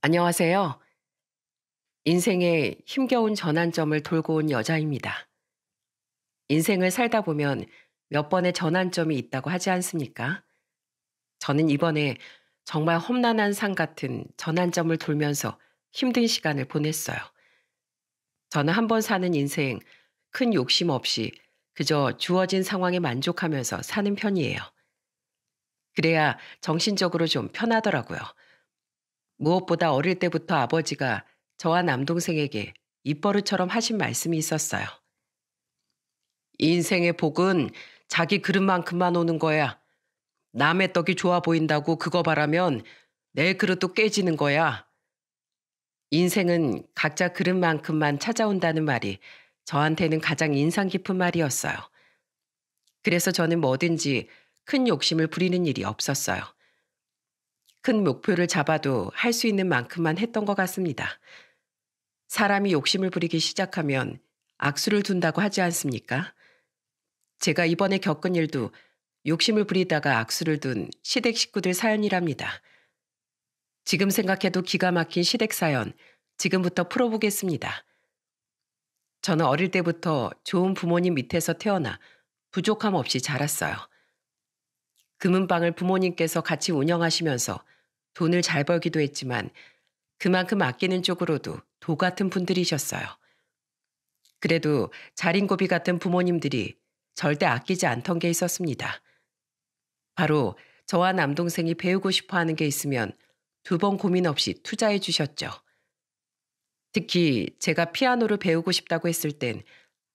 안녕하세요. 인생의 힘겨운 전환점을 돌고 온 여자입니다. 인생을 살다 보면 몇 번의 전환점이 있다고 하지 않습니까? 저는 이번에 정말 험난한 산 같은 전환점을 돌면서 힘든 시간을 보냈어요. 저는 한번 사는 인생 큰 욕심 없이 그저 주어진 상황에 만족하면서 사는 편이에요. 그래야 정신적으로 좀 편하더라고요. 무엇보다 어릴 때부터 아버지가 저와 남동생에게 입버릇처럼 하신 말씀이 있었어요. 인생의 복은 자기 그릇만큼만 오는 거야. 남의 떡이 좋아 보인다고 그거 바라면 내 그릇도 깨지는 거야. 인생은 각자 그릇만큼만 찾아온다는 말이 저한테는 가장 인상 깊은 말이었어요. 그래서 저는 뭐든지 큰 욕심을 부리는 일이 없었어요. 큰 목표를 잡아도 할 수 있는 만큼만 했던 것 같습니다. 사람이 욕심을 부리기 시작하면 악수를 둔다고 하지 않습니까? 제가 이번에 겪은 일도 욕심을 부리다가 악수를 둔 시댁 식구들 사연이랍니다. 지금 생각해도 기가 막힌 시댁 사연, 지금부터 풀어보겠습니다. 저는 어릴 때부터 좋은 부모님 밑에서 태어나 부족함 없이 자랐어요. 금은방을 부모님께서 같이 운영하시면서 돈을 잘 벌기도 했지만 그만큼 아끼는 쪽으로도 도 같은 분들이셨어요. 그래도 자린고비 같은 부모님들이 절대 아끼지 않던 게 있었습니다. 바로 저와 남동생이 배우고 싶어 하는 게 있으면 두 번 고민 없이 투자해 주셨죠. 특히 제가 피아노를 배우고 싶다고 했을 땐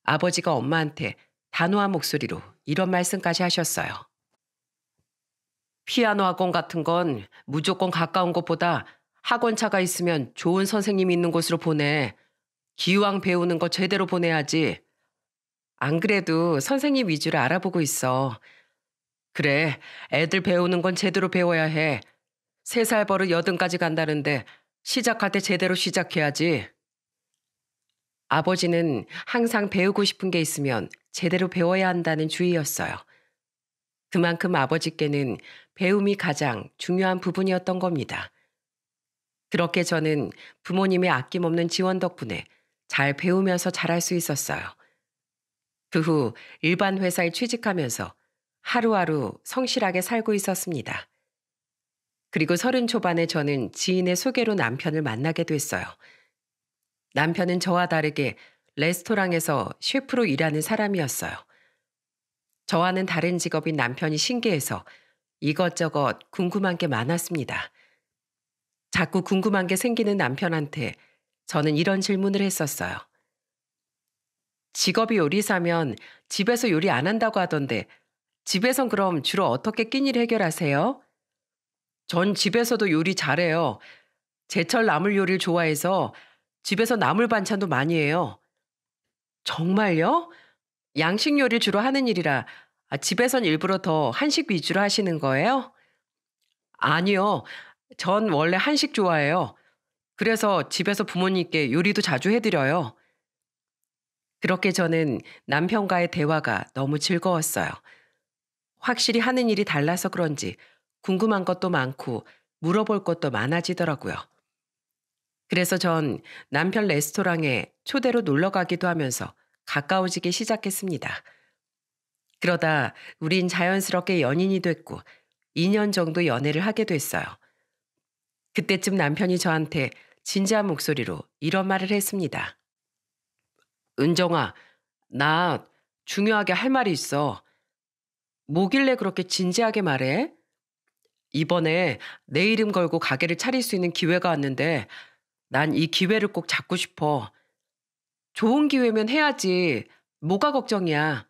아버지가 엄마한테 단호한 목소리로 이런 말씀까지 하셨어요. 피아노 학원 같은 건 무조건 가까운 곳보다 학원차가 있으면 좋은 선생님이 있는 곳으로 보내. 기왕 배우는 거 제대로 보내야지. 안 그래도 선생님 위주로 알아보고 있어. 그래, 애들 배우는 건 제대로 배워야 해. 세 살 버릇 여든까지 간다는데 시작할 때 제대로 시작해야지. 아버지는 항상 배우고 싶은 게 있으면 제대로 배워야 한다는 주의였어요. 그만큼 아버지께는 배움이 가장 중요한 부분이었던 겁니다. 그렇게 저는 부모님의 아낌없는 지원 덕분에 잘 배우면서 자랄 수 있었어요. 그 후 일반 회사에 취직하면서 하루하루 성실하게 살고 있었습니다. 그리고 서른 초반에 저는 지인의 소개로 남편을 만나게 됐어요. 남편은 저와 다르게 레스토랑에서 셰프로 일하는 사람이었어요. 저와는 다른 직업인 남편이 신기해서 이것저것 궁금한 게 많았습니다. 자꾸 궁금한 게 생기는 남편한테 저는 이런 질문을 했었어요. 직업이 요리사면 집에서 요리 안 한다고 하던데 집에선 그럼 주로 어떻게 끼니를 해결하세요? 전 집에서도 요리 잘해요. 제철 나물 요리를 좋아해서 집에서 나물 반찬도 많이 해요. 정말요? 양식 요리를 주로 하는 일이라 아, 집에선 일부러 더 한식 위주로 하시는 거예요? 아니요. 전 원래 한식 좋아해요. 그래서 집에서 부모님께 요리도 자주 해드려요. 그렇게 저는 남편과의 대화가 너무 즐거웠어요. 확실히 하는 일이 달라서 그런지 궁금한 것도 많고 물어볼 것도 많아지더라고요. 그래서 전 남편 레스토랑에 초대로 놀러 가기도 하면서 가까워지기 시작했습니다. 그러다 우린 자연스럽게 연인이 됐고 2년 정도 연애를 하게 됐어요. 그때쯤 남편이 저한테 진지한 목소리로 이런 말을 했습니다. 은정아, 나 중요하게 할 말이 있어. 뭐길래 그렇게 진지하게 말해? 이번에 내 이름 걸고 가게를 차릴 수 있는 기회가 왔는데 난 이 기회를 꼭 잡고 싶어. 좋은 기회면 해야지. 뭐가 걱정이야.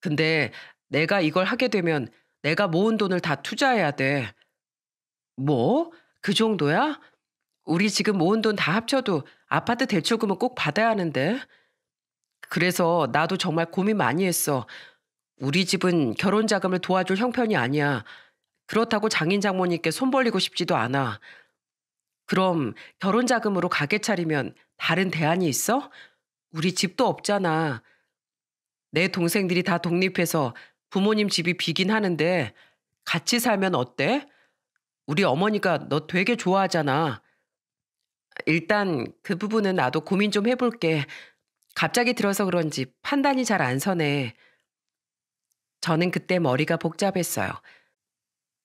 근데 내가 이걸 하게 되면 내가 모은 돈을 다 투자해야 돼. 뭐? 그 정도야? 우리 지금 모은 돈 다 합쳐도 아파트 대출금은 꼭 받아야 하는데. 그래서 나도 정말 고민 많이 했어. 우리 집은 결혼 자금을 도와줄 형편이 아니야. 그렇다고 장인 장모님께 손 벌리고 싶지도 않아. 그럼 결혼 자금으로 가게 차리면 다른 대안이 있어? 우리 집도 없잖아. 내 동생들이 다 독립해서 부모님 집이 비긴 하는데 같이 살면 어때? 우리 어머니가 너 되게 좋아하잖아. 일단 그 부분은 나도 고민 좀 해볼게. 갑자기 들어서 그런지 판단이 잘 안 서네. 저는 그때 머리가 복잡했어요.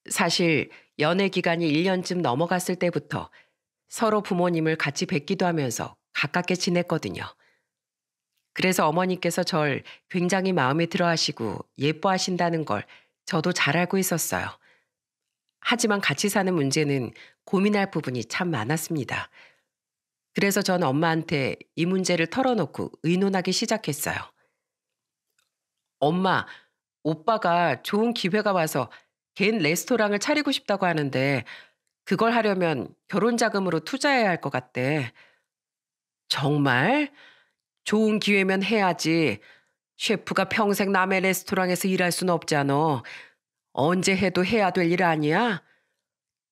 사실 연애 기간이 1년쯤 넘어갔을 때부터 서로 부모님을 같이 뵙기도 하면서 가깝게 지냈거든요. 그래서 어머니께서 절 굉장히 마음에 들어 하시고 예뻐하신다는 걸 저도 잘 알고 있었어요. 하지만 같이 사는 문제는 고민할 부분이 참 많았습니다. 그래서 전 엄마한테 이 문제를 털어놓고 의논하기 시작했어요. 엄마, 오빠가 좋은 기회가 와서 개인 레스토랑을 차리고 싶다고 하는데 그걸 하려면 결혼 자금으로 투자해야 할 것 같대. 정말? 좋은 기회면 해야지. 셰프가 평생 남의 레스토랑에서 일할 순 없잖아. 언제 해도 해야 될 일 아니야?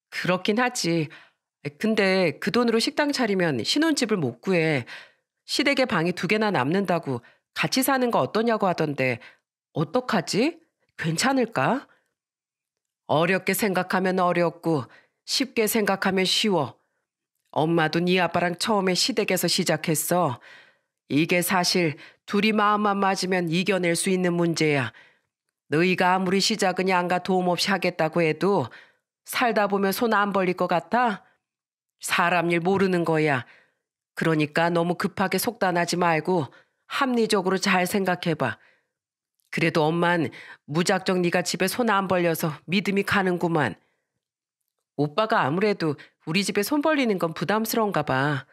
그렇긴 하지. 근데 그 돈으로 식당 차리면 신혼집을 못 구해. 시댁에 방이 두 개나 남는다고 같이 사는 거 어떠냐고 하던데 어떡하지? 괜찮을까? 어렵게 생각하면 어렵고 쉽게 생각하면 쉬워. 엄마도 네 아빠랑 처음에 시댁에서 시작했어. 이게 사실 둘이 마음만 맞으면 이겨낼 수 있는 문제야. 너희가 아무리 시작은 양가 도움 없이 하겠다고 해도 살다 보면 손 안 벌릴 것 같아? 사람 일 모르는 거야. 그러니까 너무 급하게 속단하지 말고 합리적으로 잘 생각해봐. 그래도 엄만 무작정 네가 집에 손 안 벌려서 믿음이 가는구만. 오빠가 아무래도 우리 집에 손 벌리는 건 부담스러운가 봐.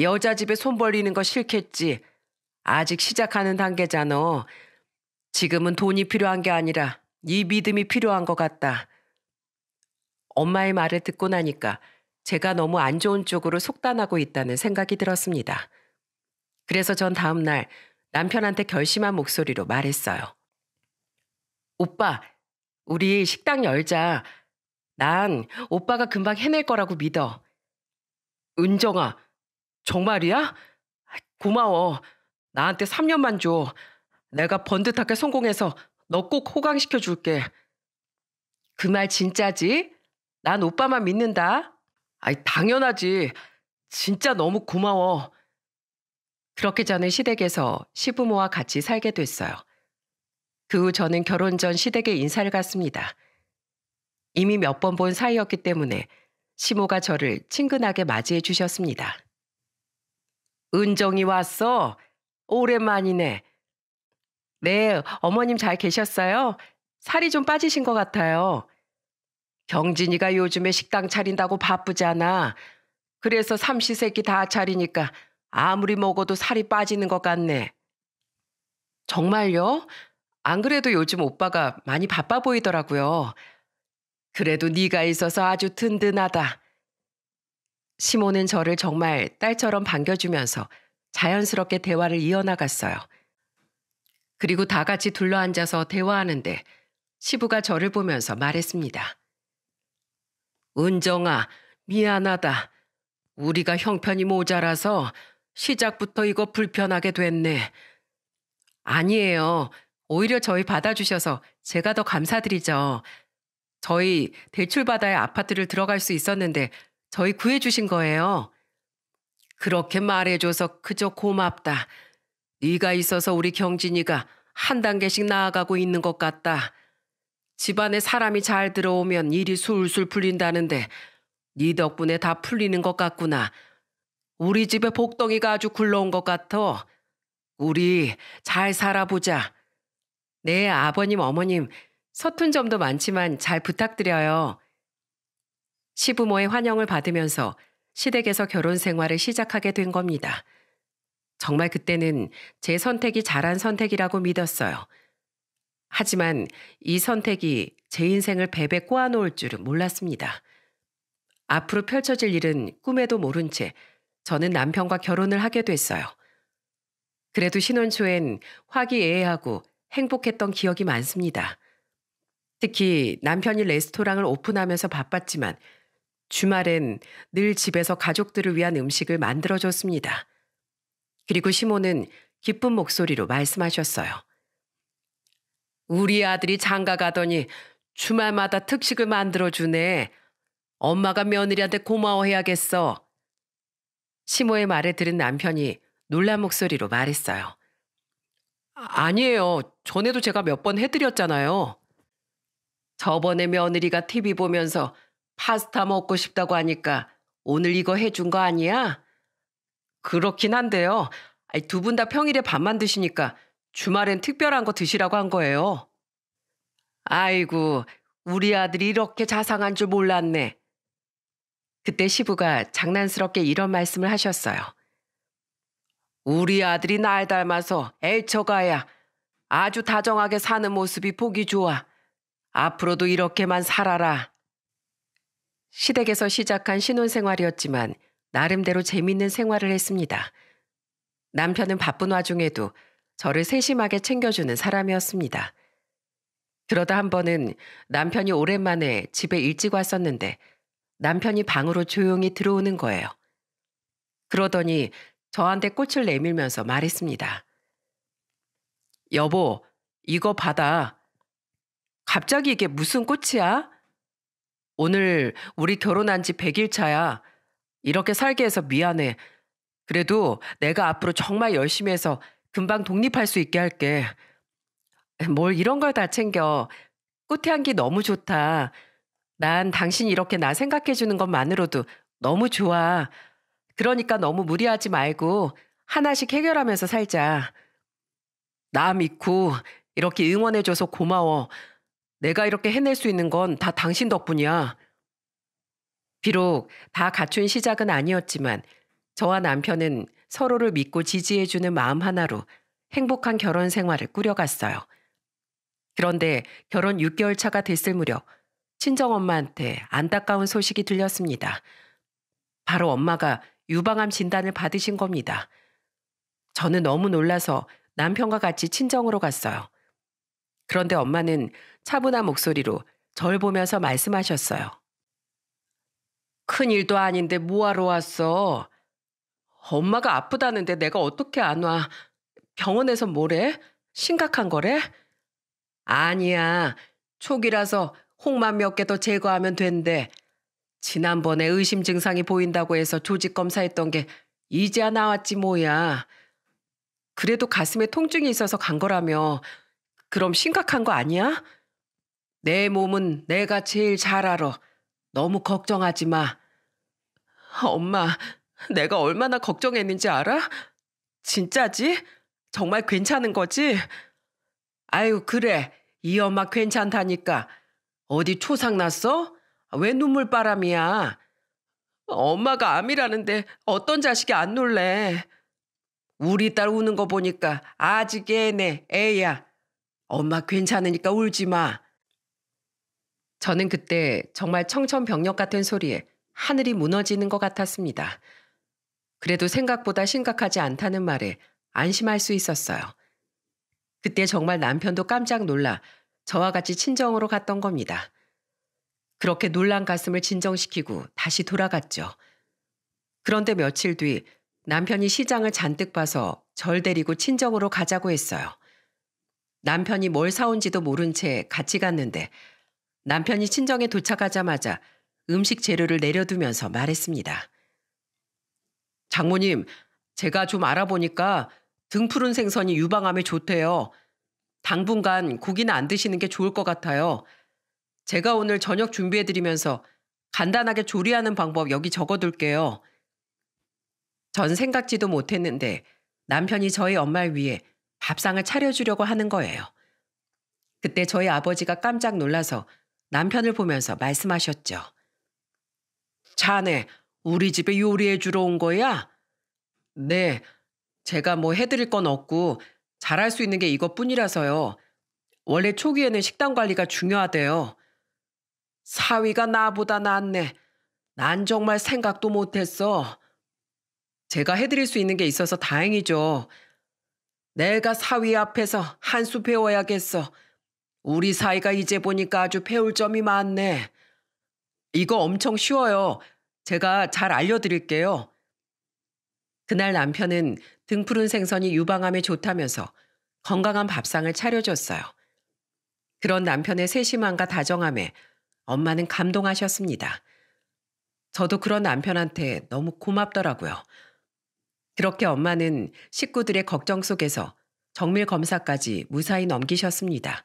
여자 집에 손 벌리는 거 싫겠지. 아직 시작하는 단계잖아. 지금은 돈이 필요한 게 아니라 이 믿음이 필요한 것 같다. 엄마의 말을 듣고 나니까 제가 너무 안 좋은 쪽으로 속단하고 있다는 생각이 들었습니다. 그래서 전 다음 날 남편한테 결심한 목소리로 말했어요. 오빠, 우리 식당 열자. 난 오빠가 금방 해낼 거라고 믿어. 은정아, 정말이야? 고마워. 나한테 3년만 줘. 내가 번듯하게 성공해서 너 꼭 호강시켜 줄게. 그 말 진짜지? 난 오빠만 믿는다. 아이, 당연하지. 진짜 너무 고마워. 그렇게 저는 시댁에서 시부모와 같이 살게 됐어요. 그 후 저는 결혼 전 시댁에 인사를 갔습니다. 이미 몇 번 본 사이였기 때문에 시모가 저를 친근하게 맞이해 주셨습니다. 은정이 왔어. 오랜만이네. 네, 어머님 잘 계셨어요? 살이 좀 빠지신 것 같아요. 경진이가 요즘에 식당 차린다고 바쁘잖아. 그래서 삼시세끼 다 차리니까 아무리 먹어도 살이 빠지는 것 같네. 정말요? 안 그래도 요즘 오빠가 많이 바빠 보이더라고요. 그래도 네가 있어서 아주 든든하다. 시몬은 저를 정말 딸처럼 반겨주면서 자연스럽게 대화를 이어나갔어요. 그리고 다 같이 둘러앉아서 대화하는데 시부가 저를 보면서 말했습니다. 은정아, 미안하다. 우리가 형편이 모자라서 시작부터 이거 불편하게 됐네. 아니에요. 오히려 저희 받아주셔서 제가 더 감사드리죠. 저희 대출받아야 아파트를 들어갈 수 있었는데 저희 구해주신 거예요. 그렇게 말해줘서 그저 고맙다. 네가 있어서 우리 경진이가 한 단계씩 나아가고 있는 것 같다. 집안에 사람이 잘 들어오면 일이 술술 풀린다는데 네 덕분에 다 풀리는 것 같구나. 우리 집에 복덩이가 아주 굴러온 것 같아. 우리 잘 살아보자. 네, 아버님, 어머님, 서툰 점도 많지만 잘 부탁드려요. 시부모의 환영을 받으면서 시댁에서 결혼 생활을 시작하게 된 겁니다. 정말 그때는 제 선택이 잘한 선택이라고 믿었어요. 하지만 이 선택이 제 인생을 베베 꼬아놓을 줄은 몰랐습니다. 앞으로 펼쳐질 일은 꿈에도 모른 채 저는 남편과 결혼을 하게 됐어요. 그래도 신혼 초엔 화기애애하고 행복했던 기억이 많습니다. 특히 남편이 레스토랑을 오픈하면서 바빴지만 주말엔 늘 집에서 가족들을 위한 음식을 만들어줬습니다. 그리고 시모는 기쁜 목소리로 말씀하셨어요. 우리 아들이 장가 가더니 주말마다 특식을 만들어주네. 엄마가 며느리한테 고마워해야겠어. 시모의 말을 들은 남편이 놀란 목소리로 말했어요. 아, 아니에요. 전에도 제가 몇 번 해드렸잖아요. 저번에 며느리가 TV 보면서 파스타 먹고 싶다고 하니까 오늘 이거 해준 거 아니야? 그렇긴 한데요. 두 분 다 평일에 밥만 드시니까 주말엔 특별한 거 드시라고 한 거예요. 아이고, 우리 아들이 이렇게 자상한 줄 몰랐네. 그때 시부가 장난스럽게 이런 말씀을 하셨어요. 우리 아들이 날 닮아서 애처가야 아주 다정하게 사는 모습이 보기 좋아. 앞으로도 이렇게만 살아라. 시댁에서 시작한 신혼생활이었지만 나름대로 재밌는 생활을 했습니다. 남편은 바쁜 와중에도 저를 세심하게 챙겨주는 사람이었습니다. 그러다 한 번은 남편이 오랜만에 집에 일찍 왔었는데 남편이 방으로 조용히 들어오는 거예요. 그러더니 저한테 꽃을 내밀면서 말했습니다. 여보, 이거 받아. 갑자기 이게 무슨 꽃이야? 오늘 우리 결혼한 지 100일 차야. 이렇게 살게 해서 미안해. 그래도 내가 앞으로 정말 열심히 해서 금방 독립할 수 있게 할게. 뭘 이런 걸 다 챙겨. 꽃의 향기 너무 좋다. 난 당신이 이렇게 나 생각해주는 것만으로도 너무 좋아. 그러니까 너무 무리하지 말고 하나씩 해결하면서 살자. 나 믿고 이렇게 응원해줘서 고마워. 내가 이렇게 해낼 수 있는 건 다 당신 덕분이야. 비록 다 갖춘 시작은 아니었지만 저와 남편은 서로를 믿고 지지해주는 마음 하나로 행복한 결혼 생활을 꾸려갔어요. 그런데 결혼 6개월 차가 됐을 무렵 친정엄마한테 안타까운 소식이 들렸습니다. 바로 엄마가 유방암 진단을 받으신 겁니다. 저는 너무 놀라서 남편과 같이 친정으로 갔어요. 그런데 엄마는 차분한 목소리로 절 보면서 말씀하셨어요. 큰 일도 아닌데 뭐하러 왔어? 엄마가 아프다는데 내가 어떻게 안 와? 병원에서 뭐래? 심각한 거래? 아니야. 초기라서 홍만 몇 개 더 제거하면 된대. 지난번에 의심 증상이 보인다고 해서 조직 검사했던 게 이제야 나왔지 뭐야. 그래도 가슴에 통증이 있어서 간 거라며. 그럼 심각한 거 아니야? 내 몸은 내가 제일 잘 알아. 너무 걱정하지 마. 엄마, 내가 얼마나 걱정했는지 알아? 진짜지? 정말 괜찮은 거지? 아유, 그래. 이 엄마 괜찮다니까. 어디 초상 났어? 왜 눈물바람이야? 엄마가 암이라는데 어떤 자식이 안 놀래? 우리 딸 우는 거 보니까 아직 애네, 애야. 엄마 괜찮으니까 울지 마. 저는 그때 정말 청천벽력 같은 소리에 하늘이 무너지는 것 같았습니다. 그래도 생각보다 심각하지 않다는 말에 안심할 수 있었어요. 그때 정말 남편도 깜짝 놀라 저와 같이 친정으로 갔던 겁니다. 그렇게 놀란 가슴을 진정시키고 다시 돌아갔죠. 그런데 며칠 뒤 남편이 시장을 잔뜩 봐서 절 데리고 친정으로 가자고 했어요. 남편이 뭘 사온지도 모른 채 같이 갔는데 남편이 친정에 도착하자마자 음식 재료를 내려두면서 말했습니다. 장모님, 제가 좀 알아보니까 등푸른 생선이 유방암에 좋대요. 당분간 고기는 안 드시는 게 좋을 것 같아요. 제가 오늘 저녁 준비해드리면서 간단하게 조리하는 방법 여기 적어둘게요. 전 생각지도 못했는데 남편이 저희 엄마를 위해 밥상을 차려주려고 하는 거예요. 그때 저희 아버지가 깜짝 놀라서 남편을 보면서 말씀하셨죠. 자네, 우리 집에 요리해 주러 온 거야? 네, 제가 뭐 해드릴 건 없고 잘할 수 있는 게 이것뿐이라서요. 원래 초기에는 식단 관리가 중요하대요. 사위가 나보다 낫네. 난 정말 생각도 못했어. 제가 해드릴 수 있는 게 있어서 다행이죠. 내가 사위 앞에서 한 수 배워야겠어. 우리 사이가 이제 보니까 아주 배울 점이 많네. 이거 엄청 쉬워요. 제가 잘 알려드릴게요. 그날 남편은 등푸른 생선이 유방암에 좋다면서 건강한 밥상을 차려줬어요. 그런 남편의 세심함과 다정함에 엄마는 감동하셨습니다. 저도 그런 남편한테 너무 고맙더라고요. 그렇게 엄마는 식구들의 걱정 속에서 정밀 검사까지 무사히 넘기셨습니다.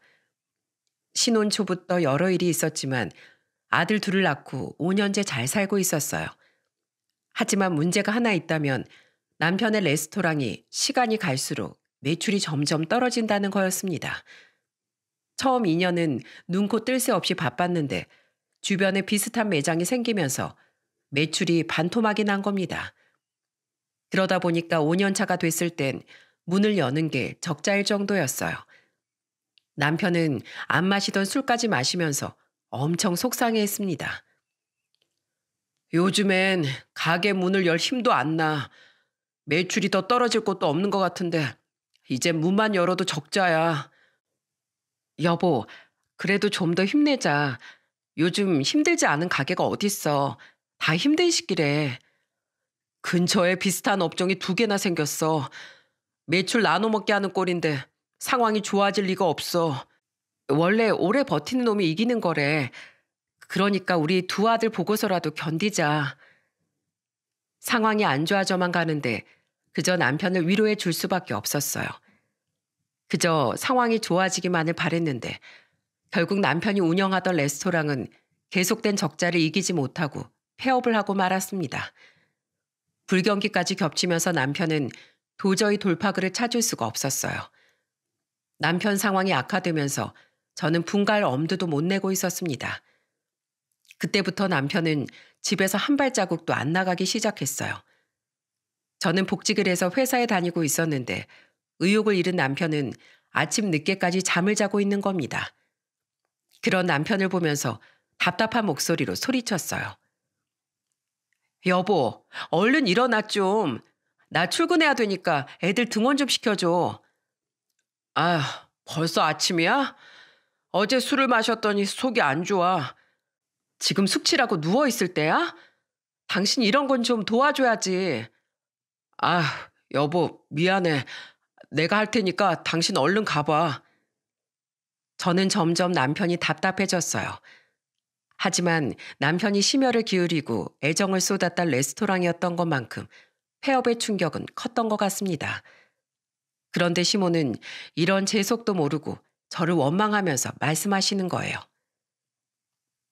신혼 초부터 여러 일이 있었지만 아들 둘을 낳고 5년째 잘 살고 있었어요. 하지만 문제가 하나 있다면 남편의 레스토랑이 시간이 갈수록 매출이 점점 떨어진다는 거였습니다. 처음 2년은 눈코 뜰 새 없이 바빴는데 주변에 비슷한 매장이 생기면서 매출이 반토막이 난 겁니다. 그러다 보니까 5년차가 됐을 땐 문을 여는 게 적자일 정도였어요. 남편은 안 마시던 술까지 마시면서 엄청 속상해 했습니다. 요즘엔 가게 문을 열 힘도 안 나. 매출이 더 떨어질 곳도 없는 것 같은데 이제 문만 열어도 적자야. 여보, 그래도 좀 더 힘내자. 요즘 힘들지 않은 가게가 어딨어. 다 힘든 시기래. 근처에 비슷한 업종이 두 개나 생겼어. 매출 나눠 먹게 하는 꼴인데 상황이 좋아질 리가 없어. 원래 오래 버티는 놈이 이기는 거래. 그러니까 우리 두 아들 보고서라도 견디자. 상황이 안 좋아져만 가는데 그저 남편을 위로해 줄 수밖에 없었어요. 그저 상황이 좋아지기만을 바랬는데 결국 남편이 운영하던 레스토랑은 계속된 적자를 이기지 못하고 폐업을 하고 말았습니다. 불경기까지 겹치면서 남편은 도저히 돌파구를 찾을 수가 없었어요. 남편 상황이 악화되면서 저는 분갈 엄두도 못 내고 있었습니다. 그때부터 남편은 집에서 한 발자국도 안 나가기 시작했어요. 저는 복직을 해서 회사에 다니고 있었는데 의욕을 잃은 남편은 아침 늦게까지 잠을 자고 있는 겁니다. 그런 남편을 보면서 답답한 목소리로 소리쳤어요. 여보, 얼른 일어나 좀. 나 출근해야 되니까 애들 등원 좀 시켜줘. 아휴, 벌써 아침이야? 어제 술을 마셨더니 속이 안 좋아. 지금 숙취라고 누워있을 때야? 당신 이런 건 좀 도와줘야지. 아, 여보, 미안해. 내가 할 테니까 당신 얼른 가봐. 저는 점점 남편이 답답해졌어요. 하지만 남편이 심혈을 기울이고 애정을 쏟았던 레스토랑이었던 것만큼 폐업의 충격은 컸던 것 같습니다. 그런데 시몬은 이런 제 속도 모르고 저를 원망하면서 말씀하시는 거예요.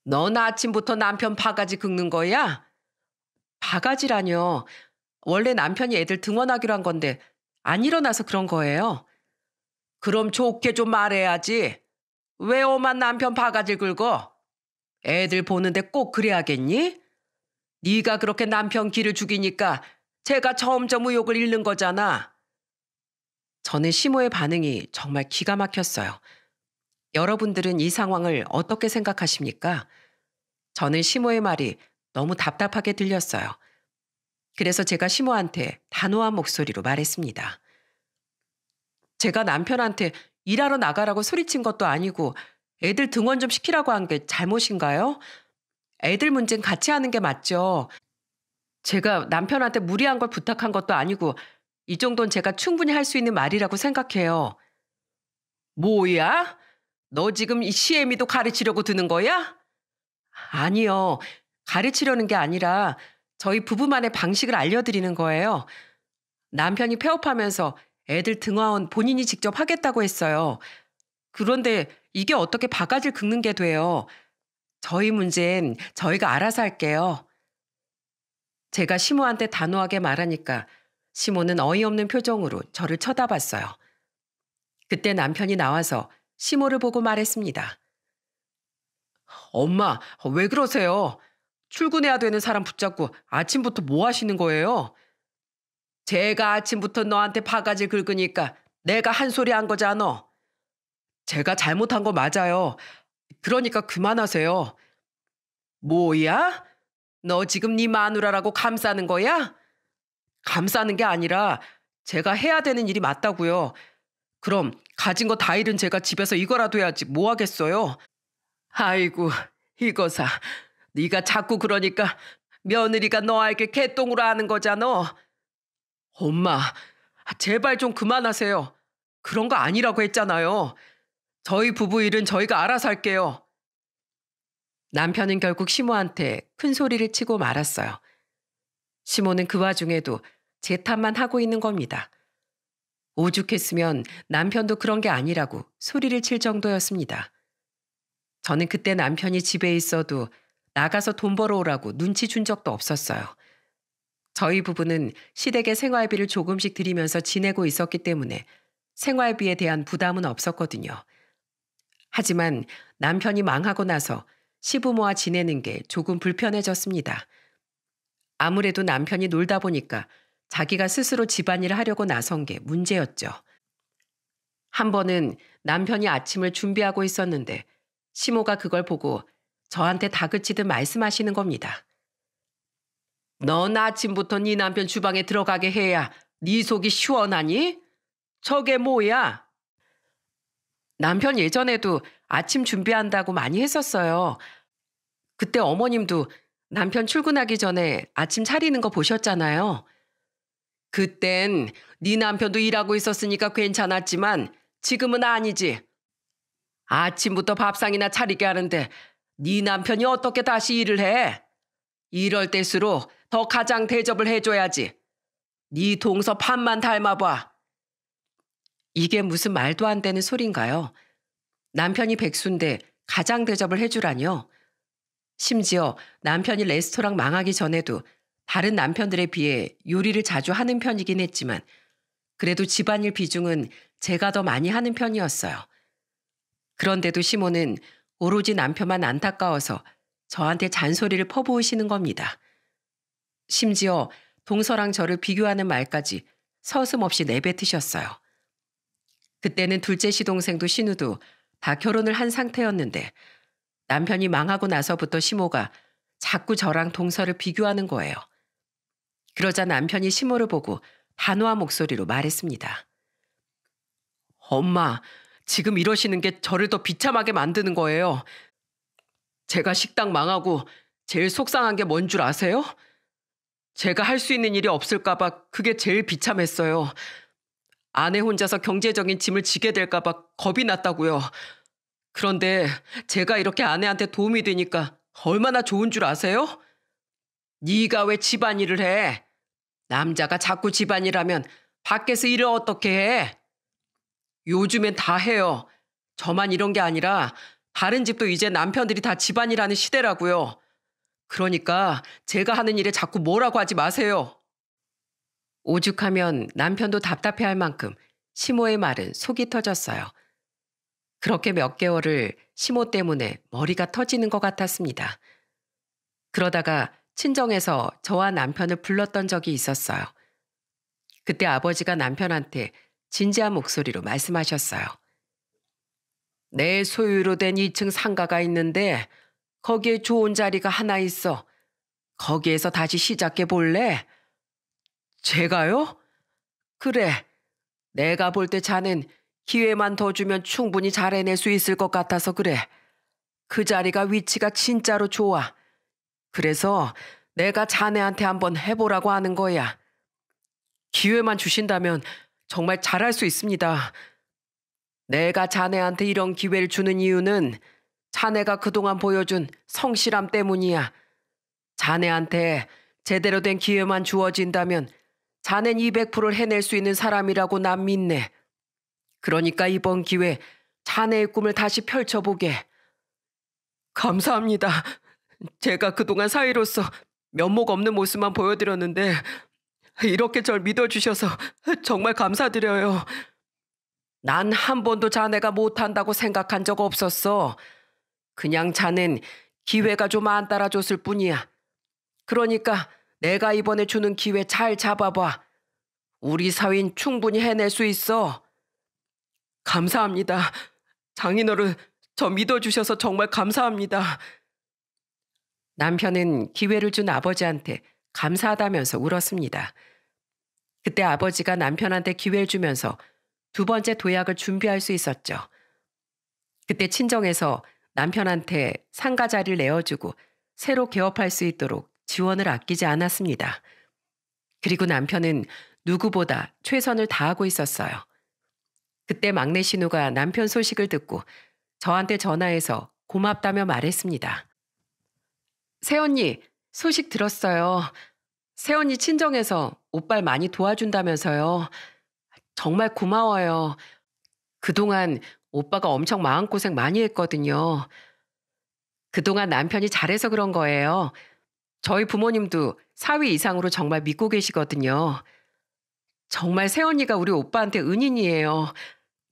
넌 아침부터 남편 바가지 긁는 거야? 바가지라뇨. 원래 남편이 애들 등원하기로 한 건데 안 일어나서 그런 거예요. 그럼 좋게 좀 말해야지. 왜 오만 남편 바가지 긁어? 애들 보는데 꼭 그래야겠니? 네가 그렇게 남편 기를 죽이니까 제가 점점 의욕을 잃는 거잖아. 저는 시모의 반응이 정말 기가 막혔어요. 여러분들은 이 상황을 어떻게 생각하십니까? 저는 시모의 말이 너무 답답하게 들렸어요. 그래서 제가 시모한테 단호한 목소리로 말했습니다. 제가 남편한테 일하러 나가라고 소리친 것도 아니고 애들 등원 좀 시키라고 한 게 잘못인가요? 애들 문제는 같이 하는 게 맞죠. 제가 남편한테 무리한 걸 부탁한 것도 아니고 이 정도는 제가 충분히 할 수 있는 말이라고 생각해요. 뭐야? 너 지금 이 시애미도 가르치려고 드는 거야? 아니요. 가르치려는 게 아니라 저희 부부만의 방식을 알려드리는 거예요. 남편이 폐업하면서 애들 등하원 본인이 직접 하겠다고 했어요. 그런데 이게 어떻게 바가지를 긁는 게 돼요. 저희 문제엔 저희가 알아서 할게요. 제가 시모한테 단호하게 말하니까 시모는 어이없는 표정으로 저를 쳐다봤어요. 그때 남편이 나와서 시모를 보고 말했습니다. 엄마, 왜 그러세요? 출근해야 되는 사람 붙잡고 아침부터 뭐 하시는 거예요? 제가 아침부터 너한테 바가지 긁으니까 내가 한 소리 한 거잖아. 제가 잘못한 거 맞아요. 그러니까 그만하세요. 뭐야? 너 지금 네 마누라라고 감싸는 거야? 감싸는 게 아니라 제가 해야 되는 일이 맞다고요. 그럼 가진 거 다 잃은 제가 집에서 이거라도 해야지 뭐 하겠어요? 아이고 이거사 네가 자꾸 그러니까 며느리가 너에게 개똥으로 하는 거잖아. 엄마 제발 좀 그만하세요. 그런 거 아니라고 했잖아요. 저희 부부 일은 저희가 알아서 할게요. 남편은 결국 시모한테 큰 소리를 치고 말았어요. 시모는 그 와중에도 재 탓만 하고 있는 겁니다. 오죽했으면 남편도 그런 게 아니라고 소리를 칠 정도였습니다. 저는 그때 남편이 집에 있어도 나가서 돈 벌어오라고 눈치 준 적도 없었어요. 저희 부부는 시댁에 생활비를 조금씩 드리면서 지내고 있었기 때문에 생활비에 대한 부담은 없었거든요. 하지만 남편이 망하고 나서 시부모와 지내는 게 조금 불편해졌습니다. 아무래도 남편이 놀다 보니까 자기가 스스로 집안일을 하려고 나선 게 문제였죠. 한 번은 남편이 아침을 준비하고 있었는데 시모가 그걸 보고 저한테 다그치듯 말씀하시는 겁니다. 넌 아침부터 네 남편 주방에 들어가게 해야 네 속이 시원하니? 저게 뭐야? 남편 예전에도 아침 준비한다고 많이 했었어요. 그때 어머님도 남편 출근하기 전에 아침 차리는 거 보셨잖아요. 그땐 네 남편도 일하고 있었으니까 괜찮았지만 지금은 아니지. 아침부터 밥상이나 차리게 하는데 네 남편이 어떻게 다시 일을 해? 이럴 때일수록 더 가장 대접을 해줘야지. 네 동서 판만 닮아봐. 이게 무슨 말도 안 되는 소린가요? 남편이 백수인데 가장 대접을 해주라뇨. 심지어 남편이 레스토랑 망하기 전에도 다른 남편들에 비해 요리를 자주 하는 편이긴 했지만 그래도 집안일 비중은 제가 더 많이 하는 편이었어요. 그런데도 시모는 오로지 남편만 안타까워서 저한테 잔소리를 퍼부으시는 겁니다. 심지어 동서랑 저를 비교하는 말까지 서슴없이 내뱉으셨어요. 그때는 둘째 시동생도 신우도 다 결혼을 한 상태였는데 남편이 망하고 나서부터 시모가 자꾸 저랑 동서를 비교하는 거예요. 그러자 남편이 심호를 보고 단호한 목소리로 말했습니다. 엄마, 지금 이러시는 게 저를 더 비참하게 만드는 거예요. 제가 식당 망하고 제일 속상한 게 뭔 줄 아세요? 제가 할 수 있는 일이 없을까봐 그게 제일 비참했어요. 아내 혼자서 경제적인 짐을 지게 될까봐 겁이 났다고요. 그런데 제가 이렇게 아내한테 도움이 되니까 얼마나 좋은 줄 아세요? 네가 왜 집안일을 해? 남자가 자꾸 집안이라면 밖에서 일을 어떻게 해? 요즘엔 다 해요. 저만 이런 게 아니라 다른 집도 이제 남편들이 다집안이라는 시대라고요. 그러니까 제가 하는 일에 자꾸 뭐라고 하지 마세요. 오죽하면 남편도 답답해할 만큼 시모의 말은 속이 터졌어요. 그렇게 몇 개월을 시모 때문에 머리가 터지는 것 같았습니다. 그러다가 친정에서 저와 남편을 불렀던 적이 있었어요. 그때 아버지가 남편한테 진지한 목소리로 말씀하셨어요. 내 소유로 된 2층 상가가 있는데 거기에 좋은 자리가 하나 있어. 거기에서 다시 시작해 볼래? 제가요? 그래. 내가 볼 때 자는 기회만 더 주면 충분히 잘해낼 수 있을 것 같아서 그래. 그 자리가 위치가 진짜로 좋아. 그래서 내가 자네한테 한번 해보라고 하는 거야. 기회만 주신다면 정말 잘할 수 있습니다. 내가 자네한테 이런 기회를 주는 이유는 자네가 그동안 보여준 성실함 때문이야. 자네한테 제대로 된 기회만 주어진다면 자넨 200%를 해낼 수 있는 사람이라고 난 믿네. 그러니까 이번 기회 자네의 꿈을 다시 펼쳐보게. 감사합니다. 제가 그동안 사위로서 면목 없는 모습만 보여드렸는데 이렇게 절 믿어주셔서 정말 감사드려요. 난 한 번도 자네가 못한다고 생각한 적 없었어. 그냥 자넨 기회가 좀 안 따라줬을 뿐이야. 그러니까 내가 이번에 주는 기회 잘 잡아봐. 우리 사위는 충분히 해낼 수 있어. 감사합니다. 장인어른, 저 믿어주셔서 정말 감사합니다. 남편은 기회를 준 아버지한테 감사하다면서 울었습니다. 그때 아버지가 남편한테 기회를 주면서 두 번째 도약을 준비할 수 있었죠. 그때 친정에서 남편한테 상가 자리를 내어주고 새로 개업할 수 있도록 지원을 아끼지 않았습니다. 그리고 남편은 누구보다 최선을 다하고 있었어요. 그때 막내 신우가 남편 소식을 듣고 저한테 전화해서 고맙다며 말했습니다. 새언니, 소식 들었어요. 새언니 친정에서 오빨 많이 도와준다면서요. 정말 고마워요. 그동안 오빠가 엄청 마음고생 많이 했거든요. 그동안 남편이 잘해서 그런 거예요. 저희 부모님도 사위 이상으로 정말 믿고 계시거든요. 정말 새언니가 우리 오빠한테 은인이에요.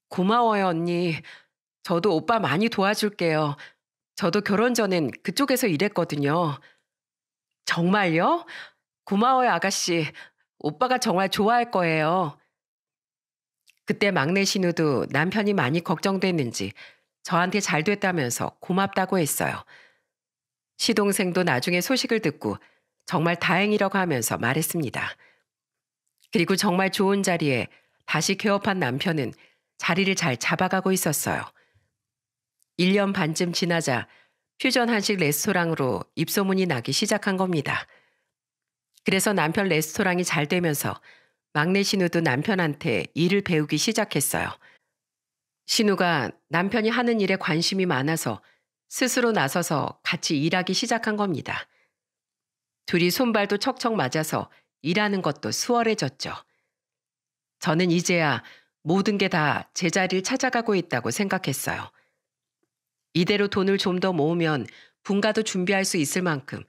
고마워요, 언니. 저도 오빠 많이 도와줄게요. 저도 결혼 전엔 그쪽에서 일했거든요. 정말요? 고마워요, 아가씨. 오빠가 정말 좋아할 거예요. 그때 막내 신우도 남편이 많이 걱정됐는지 저한테 잘 됐다면서 고맙다고 했어요. 시동생도 나중에 소식을 듣고 정말 다행이라고 하면서 말했습니다. 그리고 정말 좋은 자리에 다시 개업한 남편은 자리를 잘 잡아가고 있었어요. 1년 반쯤 지나자 퓨전 한식 레스토랑으로 입소문이 나기 시작한 겁니다. 그래서 남편 레스토랑이 잘 되면서 막내 신우도 남편한테 일을 배우기 시작했어요. 신우가 남편이 하는 일에 관심이 많아서 스스로 나서서 같이 일하기 시작한 겁니다. 둘이 손발도 척척 맞아서 일하는 것도 수월해졌죠. 저는 이제야 모든 게 다 제자리를 찾아가고 있다고 생각했어요. 이대로 돈을 좀 더 모으면 분가도 준비할 수 있을 만큼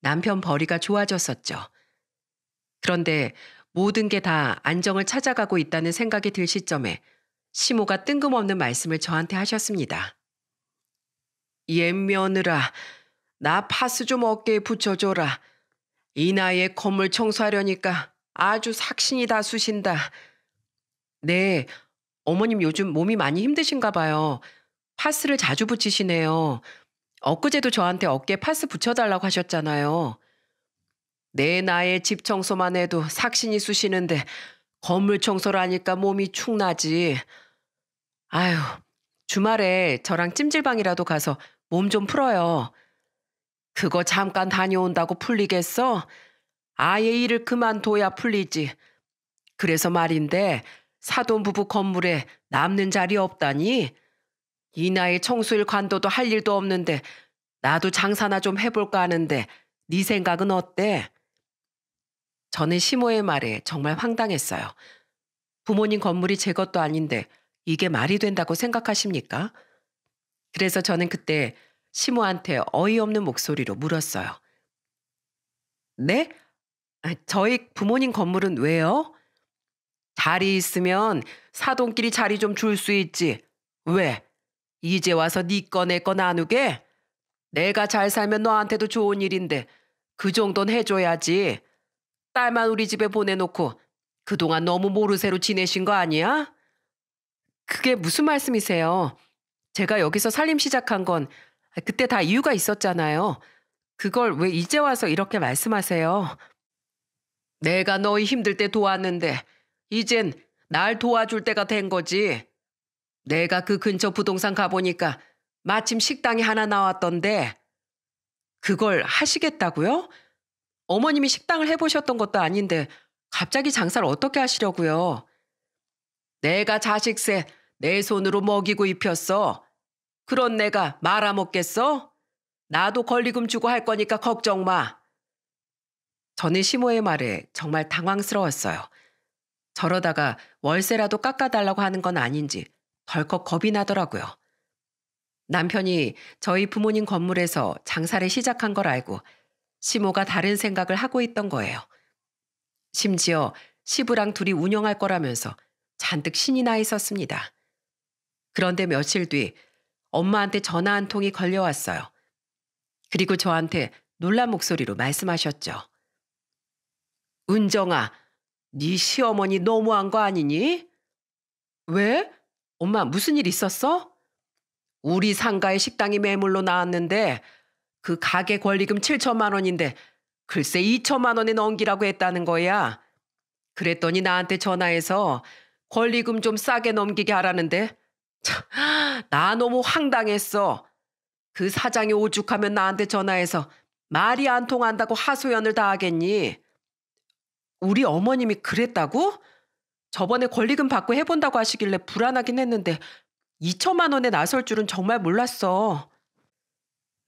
남편 벌이가 좋아졌었죠. 그런데 모든 게 다 안정을 찾아가고 있다는 생각이 들 시점에 시모가 뜬금없는 말씀을 저한테 하셨습니다. 옛면느라나 파스 좀 어깨에 붙여줘라. 이 나이에 건물 청소하려니까 아주 삭신이 다 쑤신다. 네, 어머님 요즘 몸이 많이 힘드신가 봐요. 파스를 자주 붙이시네요. 엊그제도 저한테 어깨 파스 붙여달라고 하셨잖아요. 내 나의 집 청소만 해도 삭신이 쑤시는데 건물 청소를 하니까 몸이 축나지. 아휴, 주말에 저랑 찜질방이라도 가서 몸 좀 풀어요. 그거 잠깐 다녀온다고 풀리겠어? 아예 일을 그만둬야 풀리지. 그래서 말인데 사돈 부부 건물에 남는 자리 없다니 이 나이 청수일 관도도 할 일도 없는데 나도 장사나 좀 해볼까 하는데 네 생각은 어때? 저는 시모의 말에 정말 황당했어요. 부모님 건물이 제 것도 아닌데 이게 말이 된다고 생각하십니까? 그래서 저는 그때 시모한테 어이없는 목소리로 물었어요. 네? 아, 저희 부모님 건물은 왜요? 자리 있으면 사돈끼리 자리 좀 줄 수 있지. 왜? 이제 와서 네꺼 내거 나누게? 내가 잘 살면 너한테도 좋은 일인데 그 정도는 해줘야지. 딸만 우리 집에 보내놓고 그동안 너무 모르쇠로 지내신 거 아니야? 그게 무슨 말씀이세요? 제가 여기서 살림 시작한 건 그때 다 이유가 있었잖아요. 그걸 왜 이제 와서 이렇게 말씀하세요? 내가 너희 힘들 때 도왔는데 이젠 날 도와줄 때가 된 거지. 내가 그 근처 부동산 가보니까 마침 식당이 하나 나왔던데 그걸 하시겠다고요? 어머님이 식당을 해보셨던 것도 아닌데 갑자기 장사를 어떻게 하시려고요? 내가 자식세 내 손으로 먹이고 입혔어. 그런 내가 말아먹겠어? 나도 권리금 주고 할 거니까 걱정 마. 저는 시모의 말에 정말 당황스러웠어요. 저러다가 월세라도 깎아달라고 하는 건 아닌지 덜컥 겁이 나더라고요. 남편이 저희 부모님 건물에서 장사를 시작한 걸 알고 시모가 다른 생각을 하고 있던 거예요. 심지어 시부랑 둘이 운영할 거라면서 잔뜩 신이 나 있었습니다. 그런데 며칠 뒤 엄마한테 전화 한 통이 걸려왔어요. 그리고 저한테 놀란 목소리로 말씀하셨죠. 은정아, 네 시어머니 너무한 거 아니니? 왜? 엄마 무슨 일 있었어? 우리 상가의 식당이 매물로 나왔는데 그 가게 권리금 7천만 원인데 글쎄 2천만 원에 넘기라고 했다는 거야. 그랬더니 나한테 전화해서 권리금 좀 싸게 넘기게 하라는데 나 너무 황당했어. 그 사장이 오죽하면 나한테 전화해서 말이 안 통한다고 하소연을 다 하겠니? 우리 어머님이 그랬다고? 저번에 권리금 받고 해본다고 하시길래 불안하긴 했는데 2천만 원에 나설 줄은 정말 몰랐어.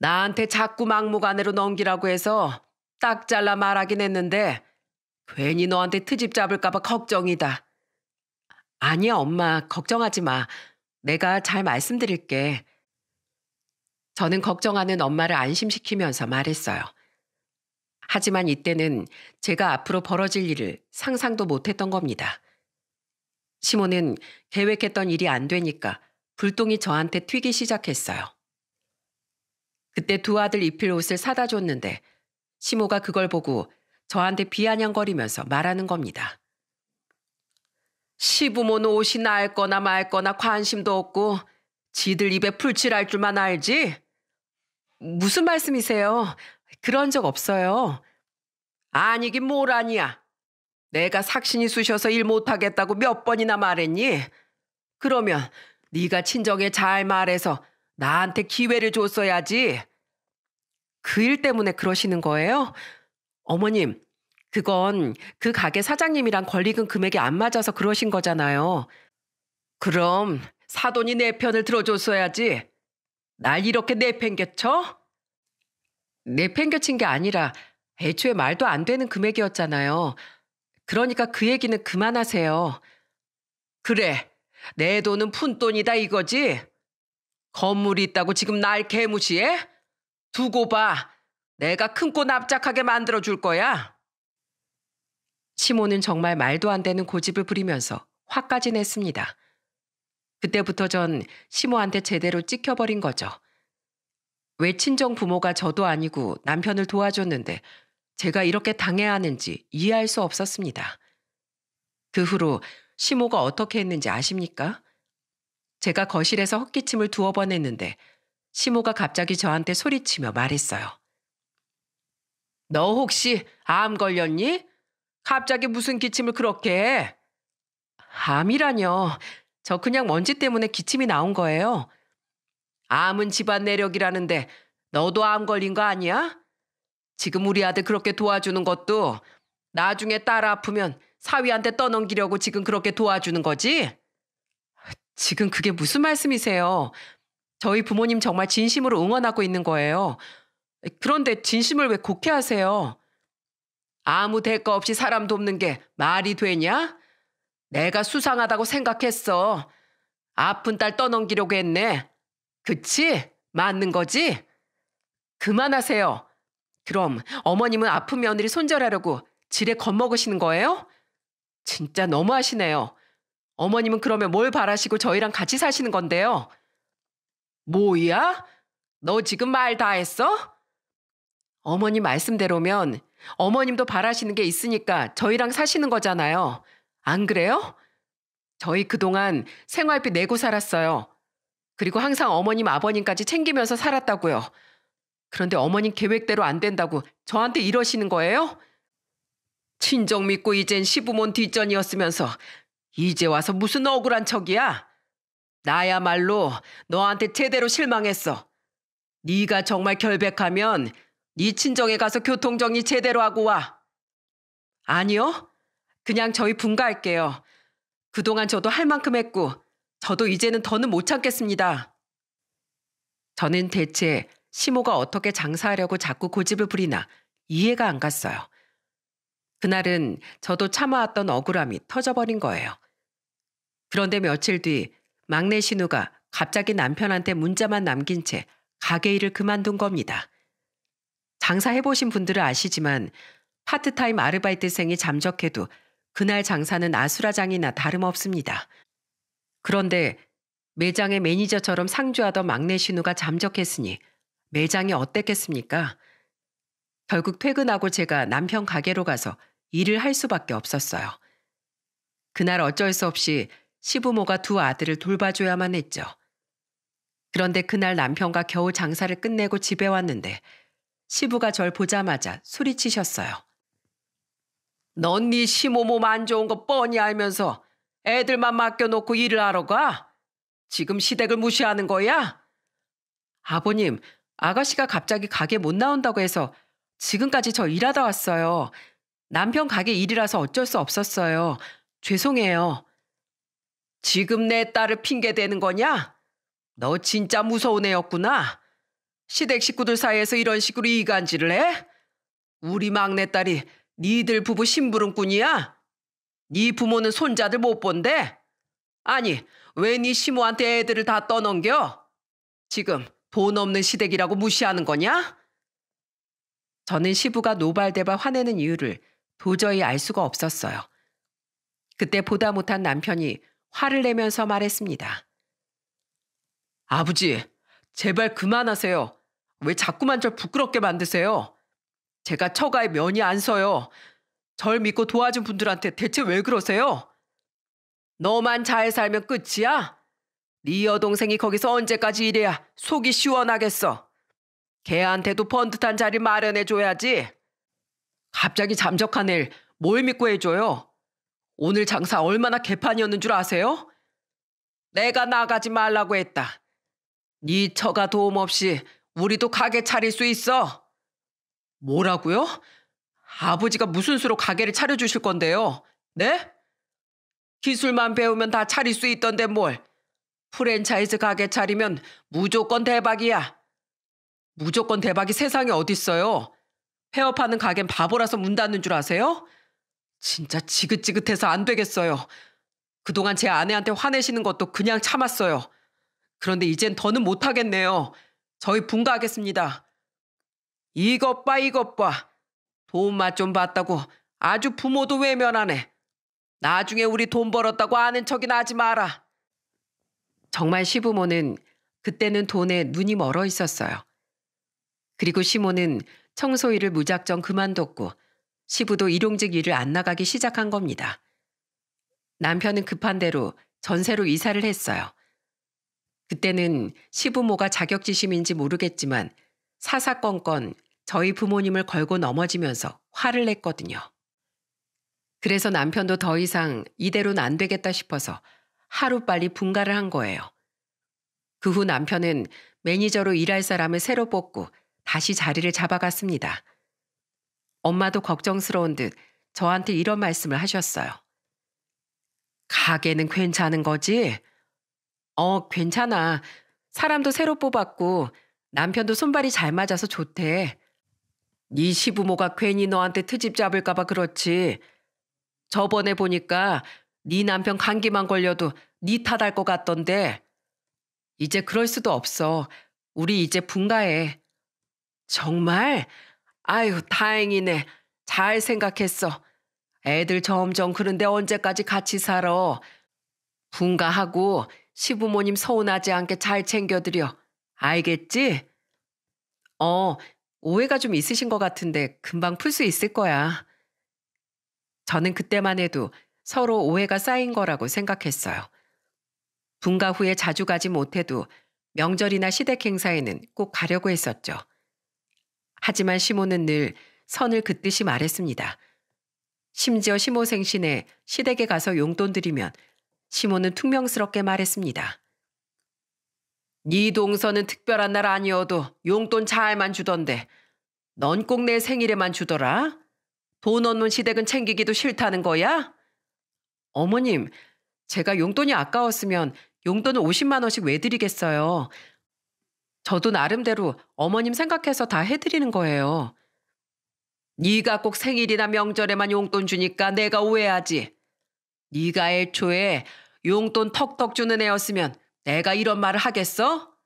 나한테 자꾸 막무가내로 넘기라고 해서 딱 잘라 말하긴 했는데 괜히 너한테 트집 잡을까봐 걱정이다. 아니야 엄마 걱정하지 마. 내가 잘 말씀드릴게. 저는 걱정하는 엄마를 안심시키면서 말했어요. 하지만 이때는 제가 앞으로 벌어질 일을 상상도 못했던 겁니다. 시몬은 계획했던 일이 안 되니까 불똥이 저한테 튀기 시작했어요. 그때 두 아들 입힐 옷을 사다 줬는데 시모가 그걸 보고 저한테 비아냥거리면서 말하는 겁니다. 시부모는 옷이나 알거나 말거나 관심도 없고 지들 입에 풀칠할 줄만 알지? 무슨 말씀이세요? 그런 적 없어요. 아니긴 뭘 아니야. 내가 삭신이 쑤셔서 일 못하겠다고 몇 번이나 말했니? 그러면 네가 친정에 잘 말해서 나한테 기회를 줬어야지. 그 일 때문에 그러시는 거예요? 어머님, 그건 그 가게 사장님이랑 권리금 금액이 안 맞아서 그러신 거잖아요. 그럼 사돈이 내 편을 들어줬어야지. 날 이렇게 내팽개쳐? 내팽개친 게 아니라 애초에 말도 안 되는 금액이었잖아요. 그러니까 그 얘기는 그만하세요. 그래. 내 돈은 푼돈이다 이거지? 건물이 있다고 지금 날 개무시해? 두고 봐. 내가 큰코 납작하게 만들어 줄 거야. 시모는 정말 말도 안 되는 고집을 부리면서 화까지 냈습니다. 그때부터 전 시모한테 제대로 찍혀버린 거죠. 외친정 부모가 저도 아니고 남편을 도와줬는데 제가 이렇게 당해야 하는지 이해할 수 없었습니다. 그 후로 시모가 어떻게 했는지 아십니까? 제가 거실에서 헛기침을 두어 번 했는데 시모가 갑자기 저한테 소리치며 말했어요. 너 혹시 암 걸렸니? 갑자기 무슨 기침을 그렇게 해? 암이라뇨. 저 그냥 먼지 때문에 기침이 나온 거예요. 암은 집안 내력이라는데 너도 암 걸린 거 아니야? 지금 우리 아들 그렇게 도와주는 것도 나중에 딸 아프면 사위한테 떠넘기려고 지금 그렇게 도와주는 거지? 지금 그게 무슨 말씀이세요? 저희 부모님 정말 진심으로 응원하고 있는 거예요. 그런데 진심을 왜 곡해하세요? 아무 대가 없이 사람 돕는 게 말이 되냐? 내가 수상하다고 생각했어. 아픈 딸 떠넘기려고 했네. 그치? 맞는 거지? 그만하세요. 그럼 어머님은 아픈 며느리 손절하려고 지레 겁먹으시는 거예요? 진짜 너무하시네요. 어머님은 그러면 뭘 바라시고 저희랑 같이 사시는 건데요? 뭐야? 너 지금 말 다 했어? 어머니 말씀대로면 어머님도 바라시는 게 있으니까 저희랑 사시는 거잖아요. 안 그래요? 저희 그동안 생활비 내고 살았어요. 그리고 항상 어머님, 아버님까지 챙기면서 살았다고요. 그런데 어머님 계획대로 안 된다고 저한테 이러시는 거예요? 친정 믿고 이젠 시부몬 뒷전이었으면서 이제 와서 무슨 억울한 척이야? 나야말로 너한테 제대로 실망했어. 네가 정말 결백하면 네 친정에 가서 교통정리 제대로 하고 와. 아니요. 그냥 저희 분가할게요. 그동안 저도 할 만큼 했고 저도 이제는 더는 못 참겠습니다. 저는 대체 시모가 어떻게 장사하려고 자꾸 고집을 부리나 이해가 안 갔어요. 그날은 저도 참아왔던 억울함이 터져버린 거예요. 그런데 며칠 뒤 막내 신우가 갑자기 남편한테 문자만 남긴 채 가게 일을 그만둔 겁니다. 장사해보신 분들은 아시지만 파트타임 아르바이트생이 잠적해도 그날 장사는 아수라장이나 다름없습니다. 그런데 매장의 매니저처럼 상주하던 막내 신우가 잠적했으니 매장이 어땠겠습니까? 결국 퇴근하고 제가 남편 가게로 가서 일을 할 수밖에 없었어요. 그날 어쩔 수 없이 시부모가 두 아들을 돌봐줘야만 했죠. 그런데 그날 남편과 겨우 장사를 끝내고 집에 왔는데 시부가 절 보자마자 소리치셨어요. 넌 네시모모만 좋은 거 뻔히 알면서 애들만 맡겨놓고 일을 하러 가? 지금 시댁을 무시하는 거야? 아버님, 아가씨가 갑자기 가게 못 나온다고 해서 지금까지 저 일하다 왔어요. 남편 가게 일이라서 어쩔 수 없었어요. 죄송해요. 지금 내 딸을 핑계대는 거냐? 너 진짜 무서운 애였구나. 시댁 식구들 사이에서 이런 식으로 이간질을 해? 우리 막내딸이 니들 부부 심부름꾼이야? 네 부모는 손자들 못 본대? 아니, 왜 네 시모한테 애들을 다 떠넘겨? 지금 돈 없는 시댁이라고 무시하는 거냐? 저는 시부가 노발대발 화내는 이유를 도저히 알 수가 없었어요. 그때 보다 못한 남편이 화를 내면서 말했습니다. 아버지, 제발 그만하세요. 왜 자꾸만 절 부끄럽게 만드세요? 제가 처가에 면이 안 서요. 절 믿고 도와준 분들한테 대체 왜 그러세요? 너만 잘 살면 끝이야? 네 여동생이 거기서 언제까지 이래야 속이 시원하겠어. 걔한테도 번듯한 자리 마련해줘야지. 갑자기 잠적한 일 뭘 믿고 해줘요? 오늘 장사 얼마나 개판이었는 줄 아세요? 내가 나가지 말라고 했다. 네 처가 도움 없이 우리도 가게 차릴 수 있어. 뭐라고요? 아버지가 무슨 수로 가게를 차려주실 건데요? 네? 기술만 배우면 다 차릴 수 있던데 뭘. 프랜차이즈 가게 차리면 무조건 대박이야. 무조건 대박이 세상에 어딨어요. 폐업하는 가게는 바보라서 문 닫는 줄 아세요? 진짜 지긋지긋해서 안 되겠어요. 그동안 제 아내한테 화내시는 것도 그냥 참았어요. 그런데 이젠 더는 못하겠네요. 저희 분가하겠습니다. 이것 봐 이것 봐. 도움 맛좀 봤다고 아주 부모도 외면하네. 나중에 우리 돈 벌었다고 아는 척이나 하지 마라. 정말 시부모는 그때는 돈에 눈이 멀어 있었어요. 그리고 시모는 청소 일을 무작정 그만뒀고 시부도 일용직 일을 안 나가기 시작한 겁니다. 남편은 급한 대로 전세로 이사를 했어요. 그때는 시부모가 자격지심인지 모르겠지만 사사건건 저희 부모님을 걸고 넘어지면서 화를 냈거든요. 그래서 남편도 더 이상 이대로는 안 되겠다 싶어서 하루빨리 분가를 한 거예요. 그 후 남편은 매니저로 일할 사람을 새로 뽑고 다시 자리를 잡아갔습니다. 엄마도 걱정스러운 듯 저한테 이런 말씀을 하셨어요. 가게는 괜찮은 거지? 어, 괜찮아. 사람도 새로 뽑았고 남편도 손발이 잘 맞아서 좋대. 네 시부모가 괜히 너한테 트집 잡을까봐 그렇지. 저번에 보니까 네 남편 감기만 걸려도 네 탓할 것 같던데. 이제 그럴 수도 없어. 우리 이제 분가해. 정말? 아유, 다행이네. 잘 생각했어. 애들 점점 그런데 언제까지 같이 살아. 분가하고 시부모님 서운하지 않게 잘 챙겨드려. 알겠지? 어, 오해가 좀 있으신 것 같은데 금방 풀 수 있을 거야. 저는 그때만 해도 서로 오해가 쌓인 거라고 생각했어요. 분가 후에 자주 가지 못해도 명절이나 시댁 행사에는 꼭 가려고 했었죠. 하지만 시모는 늘 선을 긋듯이 말했습니다. 심지어 시모 생신에 시댁에 가서 용돈 드리면 시모는 퉁명스럽게 말했습니다. 네 동서는 특별한 날 아니어도 용돈 잘만 주던데 넌 꼭 내 생일에만 주더라? 돈 없는 시댁은 챙기기도 싫다는 거야? 어머님, 제가 용돈이 아까웠으면 용돈을 50만 원씩 왜 드리겠어요. 저도 나름대로 어머님 생각해서 다 해드리는 거예요. 네가 꼭 생일이나 명절에만 용돈 주니까 내가 오해하지. 네가 애초에 용돈 턱턱 주는 애였으면 내가 이런 말을 하겠어?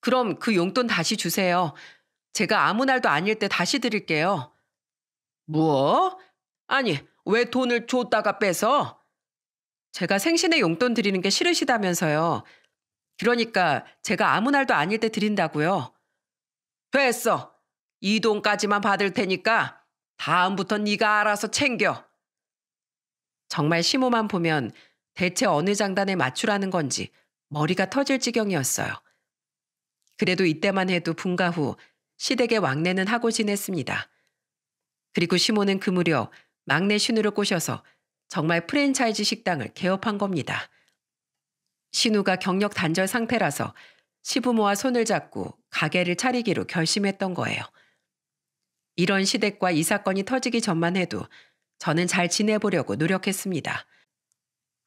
그럼 그 용돈 다시 주세요. 제가 아무 날도 아닐 때 다시 드릴게요. 뭐? 아니, 왜 돈을 줬다가 빼서? 제가 생신에 용돈 드리는 게 싫으시다면서요. 그러니까 제가 아무 날도 아닐 때 드린다고요. 됐어. 이 돈까지만 받을 테니까 다음부터 네가 알아서 챙겨. 정말 시모만 보면 대체 어느 장단에 맞추라는 건지 머리가 터질 지경이었어요. 그래도 이때만 해도 분가 후시댁에 왕래는 하고 지냈습니다. 그리고 시모는 그 무렵 막내 신우를 꼬셔서 정말 프랜차이즈 식당을 개업한 겁니다. 신우가 경력 단절 상태라서 시부모와 손을 잡고 가게를 차리기로 결심했던 거예요. 이런 시댁과 이 사건이 터지기 전만 해도 저는 잘 지내보려고 노력했습니다.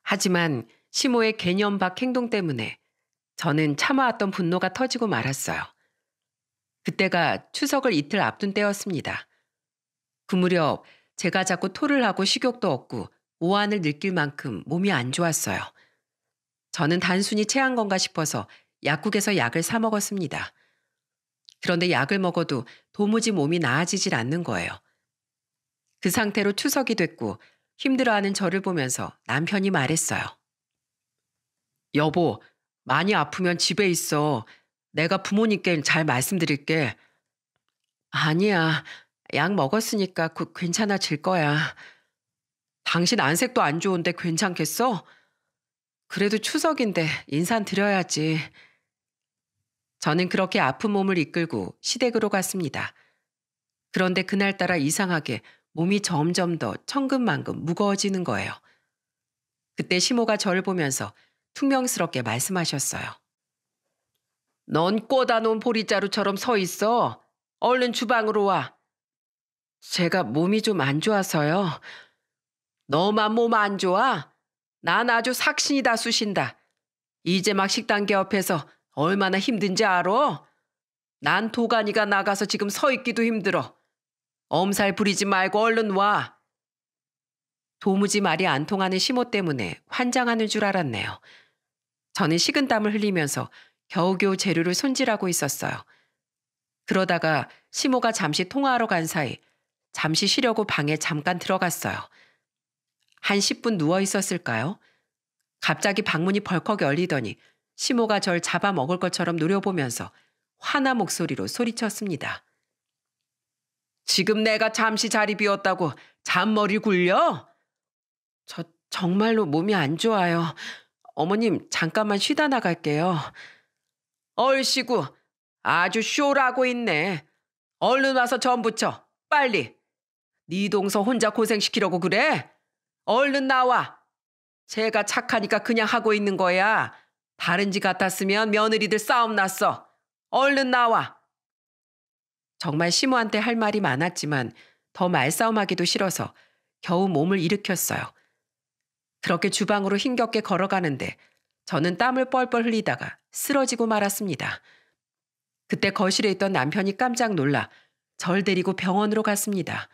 하지만 시모의 개념 밖 행동 때문에 저는 참아왔던 분노가 터지고 말았어요. 그때가 추석을 이틀 앞둔 때였습니다. 그 무렵 제가 자꾸 토를 하고 식욕도 없고 오한을 느낄 만큼 몸이 안 좋았어요. 저는 단순히 체한 건가 싶어서 약국에서 약을 사 먹었습니다. 그런데 약을 먹어도 도무지 몸이 나아지질 않는 거예요. 그 상태로 추석이 됐고 힘들어하는 저를 보면서 남편이 말했어요. 여보, 많이 아프면 집에 있어. 내가 부모님께 잘 말씀드릴게. 아니야. 약 먹었으니까 곧 그 괜찮아질 거야. 당신 안색도 안 좋은데 괜찮겠어? 그래도 추석인데 인산 드려야지. 저는 그렇게 아픈 몸을 이끌고 시댁으로 갔습니다. 그런데 그날따라 이상하게 몸이 점점 더 천근만근 무거워지는 거예요. 그때 시모가 저를 보면서 퉁명스럽게 말씀하셨어요. 넌 꼬다 놓은 보리자루처럼 서 있어. 얼른 주방으로 와. 제가 몸이 좀 안 좋아서요. 너만 몸 안 좋아? 난 아주 삭신이 다 쑤신다. 이제 막 식당 개업해서 얼마나 힘든지 알아? 난 도가니가 나가서 지금 서 있기도 힘들어. 엄살 부리지 말고 얼른 와. 도무지 말이 안 통하는 심호 때문에 환장하는 줄 알았네요. 저는 식은땀을 흘리면서 겨우겨우 재료를 손질하고 있었어요. 그러다가 심호가 잠시 통화하러 간 사이 잠시 쉬려고 방에 잠깐 들어갔어요. 한 10분 누워 있었을까요? 갑자기 방문이 벌컥 열리더니 시모가 절 잡아먹을 것처럼 노려보면서 화나 목소리로 소리쳤습니다. 지금 내가 잠시 자리 비웠다고 잔머리 굴려? 저 정말로 몸이 안 좋아요. 어머님 잠깐만 쉬다 나갈게요. 얼씨구 아주 쇼라고 있네. 얼른 와서 전 부쳐 빨리. 네 동서 혼자 고생시키려고 그래? 얼른 나와. 제가 착하니까 그냥 하고 있는 거야. 다른 집 같았으면 며느리들 싸움 났어. 얼른 나와. 정말 시모한테 할 말이 많았지만 더 말싸움하기도 싫어서 겨우 몸을 일으켰어요. 그렇게 주방으로 힘겹게 걸어가는데 저는 땀을 뻘뻘 흘리다가 쓰러지고 말았습니다. 그때 거실에 있던 남편이 깜짝 놀라 절 데리고 병원으로 갔습니다.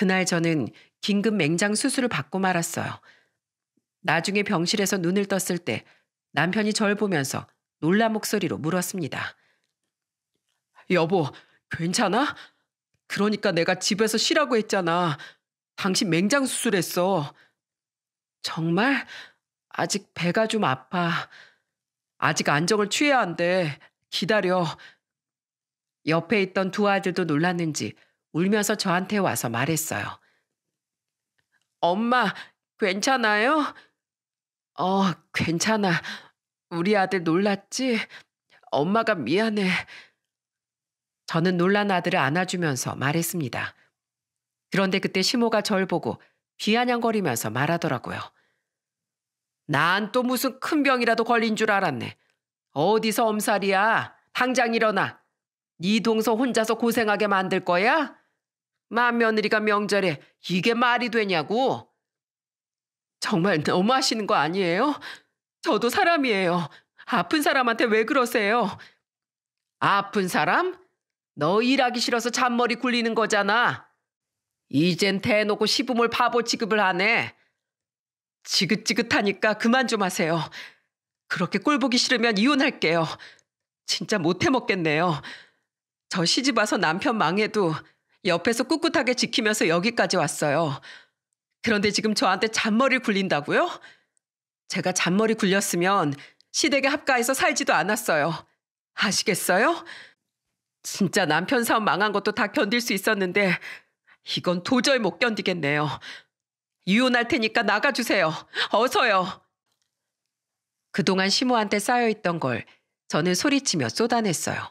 그날 저는 긴급 맹장 수술을 받고 말았어요. 나중에 병실에서 눈을 떴을 때 남편이 절 보면서 놀란 목소리로 물었습니다. 여보, 괜찮아? 그러니까 내가 집에서 쉬라고 했잖아. 당신 맹장 수술했어. 정말? 아직 배가 좀 아파. 아직 안정을 취해야 한대. 기다려. 옆에 있던 두 아들도 놀랐는지 울면서 저한테 와서 말했어요. 엄마, 괜찮아요? 어, 괜찮아. 우리 아들 놀랐지? 엄마가 미안해. 저는 놀란 아들을 안아주면서 말했습니다. 그런데 그때 시모가 절 보고 비아냥거리면서 말하더라고요. 난 또 무슨 큰 병이라도 걸린 줄 알았네. 어디서 엄살이야? 당장 일어나. 네 동서 혼자서 고생하게 만들 거야? 맏며느리가 명절에 이게 말이 되냐고. 정말 너무하시는 거 아니에요? 저도 사람이에요. 아픈 사람한테 왜 그러세요? 아픈 사람? 너 일하기 싫어서 잔머리 굴리는 거잖아. 이젠 대놓고 시부모 바보 취급을 하네. 지긋지긋하니까 그만 좀 하세요. 그렇게 꼴 보기 싫으면 이혼할게요. 진짜 못해 먹겠네요. 저 시집 와서 남편 망해도 옆에서 꿋꿋하게 지키면서 여기까지 왔어요. 그런데 지금 저한테 잔머리 굴린다고요? 제가 잔머리 굴렸으면 시댁에 합가해서 살지도 않았어요. 아시겠어요? 진짜 남편 사업 망한 것도 다 견딜 수 있었는데 이건 도저히 못 견디겠네요. 이혼할 테니까 나가주세요. 어서요. 그동안 시모한테 쌓여있던 걸 저는 소리치며 쏟아냈어요.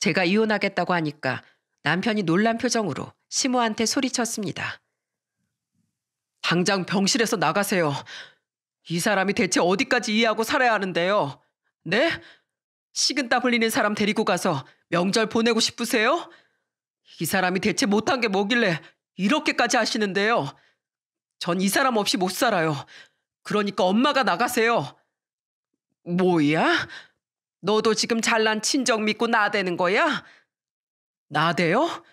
제가 이혼하겠다고 하니까 남편이 놀란 표정으로 시모한테 소리쳤습니다. 당장 병실에서 나가세요. 이 사람이 대체 어디까지 이해하고 살아야 하는데요? 네? 식은땀 흘리는 사람 데리고 가서 명절 보내고 싶으세요? 이 사람이 대체 못한 게 뭐길래 이렇게까지 하시는데요? 전 이 사람 없이 못 살아요. 그러니까 엄마가 나가세요. 뭐야? 너도 지금 잘난 친정 믿고 나대는 거야? 나대요?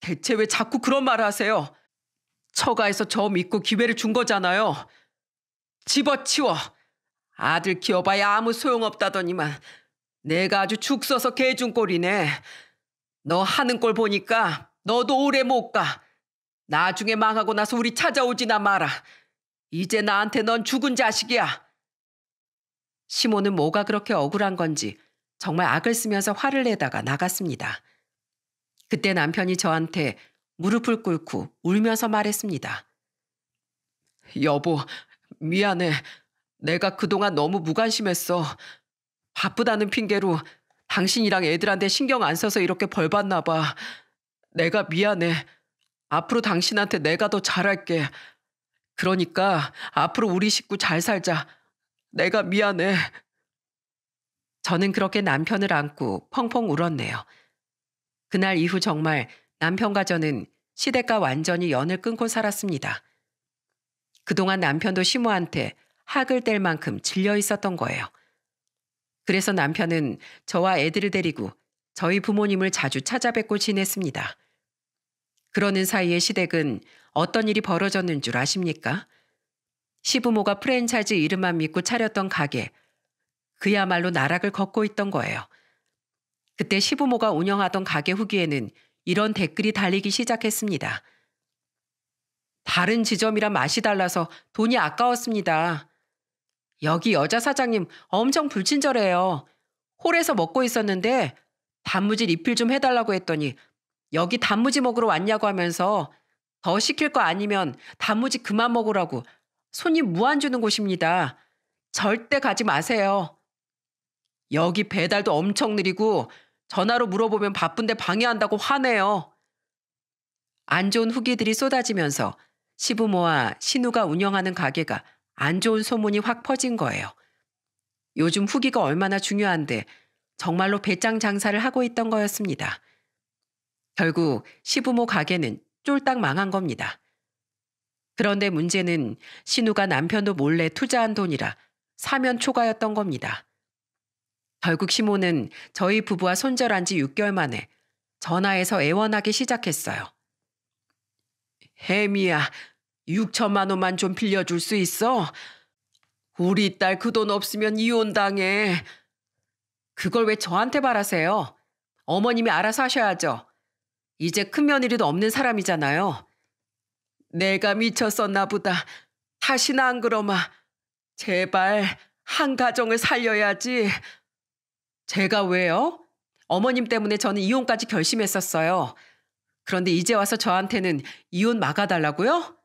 대체 왜 자꾸 그런 말 하세요? 처가에서 저 믿고 기회를 준 거잖아요. 집어치워. 아들 키워봐야 아무 소용없다더니만 내가 아주 죽 써서 개준 꼴이네. 너 하는 꼴 보니까 너도 오래 못 가. 나중에 망하고 나서 우리 찾아오지나 마라. 이제 나한테 넌 죽은 자식이야. 시모는 뭐가 그렇게 억울한 건지 정말 악을 쓰면서 화를 내다가 나갔습니다. 그때 남편이 저한테 무릎을 꿇고 울면서 말했습니다. 여보, 미안해. 내가 그동안 너무 무관심했어. 바쁘다는 핑계로 당신이랑 애들한테 신경 안 써서 이렇게 벌 받나 봐. 내가 미안해. 앞으로 당신한테 내가 더 잘할게. 그러니까 앞으로 우리 식구 잘 살자. 내가 미안해. 저는 그렇게 남편을 안고 펑펑 울었네요. 그날 이후 정말 남편과 저는 시댁과 완전히 연을 끊고 살았습니다. 그동안 남편도 시모한테 학을 뗄 만큼 질려 있었던 거예요. 그래서 남편은 저와 애들을 데리고 저희 부모님을 자주 찾아뵙고 지냈습니다. 그러는 사이에 시댁은 어떤 일이 벌어졌는 줄 아십니까? 시부모가 프랜차이즈 이름만 믿고 차렸던 가게, 그야말로 나락을 걷고 있던 거예요. 그때 시부모가 운영하던 가게 후기에는 이런 댓글이 달리기 시작했습니다. 다른 지점이랑 맛이 달라서 돈이 아까웠습니다. 여기 여자 사장님 엄청 불친절해요. 홀에서 먹고 있었는데 단무지 리필 좀 해달라고 했더니 여기 단무지 먹으러 왔냐고 하면서 더 시킬 거 아니면 단무지 그만 먹으라고 손님 무한 주는 곳입니다. 절대 가지 마세요. 여기 배달도 엄청 느리고 전화로 물어보면 바쁜데 방해한다고 화내요. 안 좋은 후기들이 쏟아지면서 시부모와 신우가 운영하는 가게가 안 좋은 소문이 확 퍼진 거예요. 요즘 후기가 얼마나 중요한데 정말로 배짱 장사를 하고 있던 거였습니다. 결국 시부모 가게는 쫄딱 망한 겁니다. 그런데 문제는 신우가 남편도 몰래 투자한 돈이라 사면 초과였던 겁니다. 결국 시모는 저희 부부와 손절한 지 6개월 만에 전화해서 애원하기 시작했어요. 혜미야, 6천만 원만 좀 빌려줄 수 있어? 우리 딸 그 돈 없으면 이혼당해. 그걸 왜 저한테 바라세요? 어머님이 알아서 하셔야죠. 이제 큰 며느리도 없는 사람이잖아요. 내가 미쳤었나 보다. 다시는 안 그러마. 제발 한 가정을 살려야지. 제가 왜요? 어머님 때문에 저는 이혼까지 결심했었어요. 그런데 이제 와서 저한테는 이혼 막아달라고요?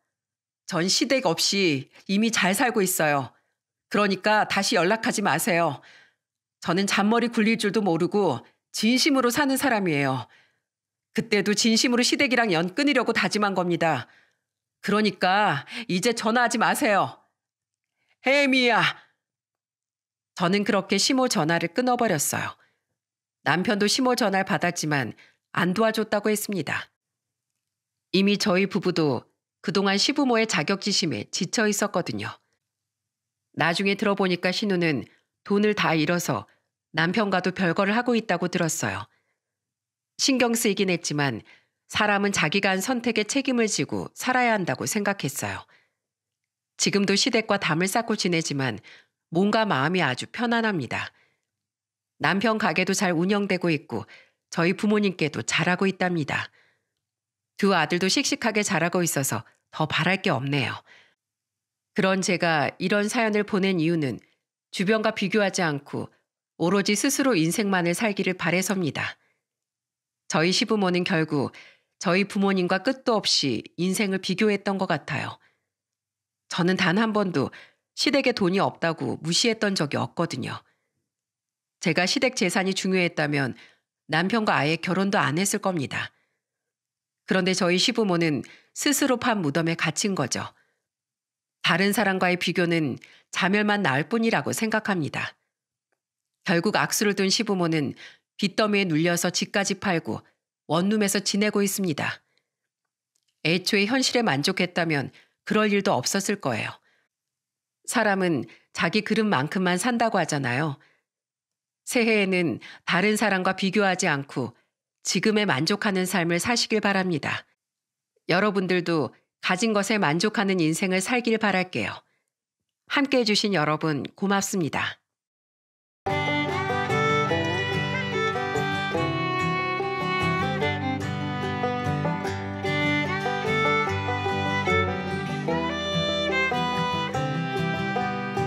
전 시댁 없이 이미 잘 살고 있어요. 그러니까 다시 연락하지 마세요. 저는 잔머리 굴릴 줄도 모르고 진심으로 사는 사람이에요. 그때도 진심으로 시댁이랑 연 끊으려고 다짐한 겁니다. 그러니까 이제 전화하지 마세요. 혜미야, 저는 그렇게 심호 전화를 끊어버렸어요. 남편도 심호 전화를 받았지만 안 도와줬다고 했습니다. 이미 저희 부부도 그동안 시부모의 자격지심에 지쳐 있었거든요. 나중에 들어보니까 신우는 돈을 다 잃어서 남편과도 별거를 하고 있다고 들었어요. 신경 쓰이긴 했지만 사람은 자기가 한 선택에 책임을 지고 살아야 한다고 생각했어요. 지금도 시댁과 담을 쌓고 지내지만 몸과 마음이 아주 편안합니다. 남편 가게도 잘 운영되고 있고 저희 부모님께도 잘하고 있답니다. 두 아들도 씩씩하게 잘하고 있어서 더 바랄 게 없네요. 그런 제가 이런 사연을 보낸 이유는 주변과 비교하지 않고 오로지 스스로 인생만을 살기를 바래섭니다. 저희 시부모는 결국 저희 부모님과 끝도 없이 인생을 비교했던 것 같아요. 저는 단 한 번도 시댁에 돈이 없다고 무시했던 적이 없거든요. 제가 시댁 재산이 중요했다면 남편과 아예 결혼도 안 했을 겁니다. 그런데 저희 시부모는 스스로 판 무덤에 갇힌 거죠. 다른 사람과의 비교는 자멸만 낳을 뿐이라고 생각합니다. 결국 악수를 둔 시부모는 빚더미에 눌려서 집까지 팔고 원룸에서 지내고 있습니다. 애초에 현실에 만족했다면 그럴 일도 없었을 거예요. 사람은 자기 그릇만큼만 산다고 하잖아요. 새해에는 다른 사람과 비교하지 않고 지금에 만족하는 삶을 사시길 바랍니다. 여러분들도 가진 것에 만족하는 인생을 살길 바랄게요. 함께 해주신 여러분 고맙습니다.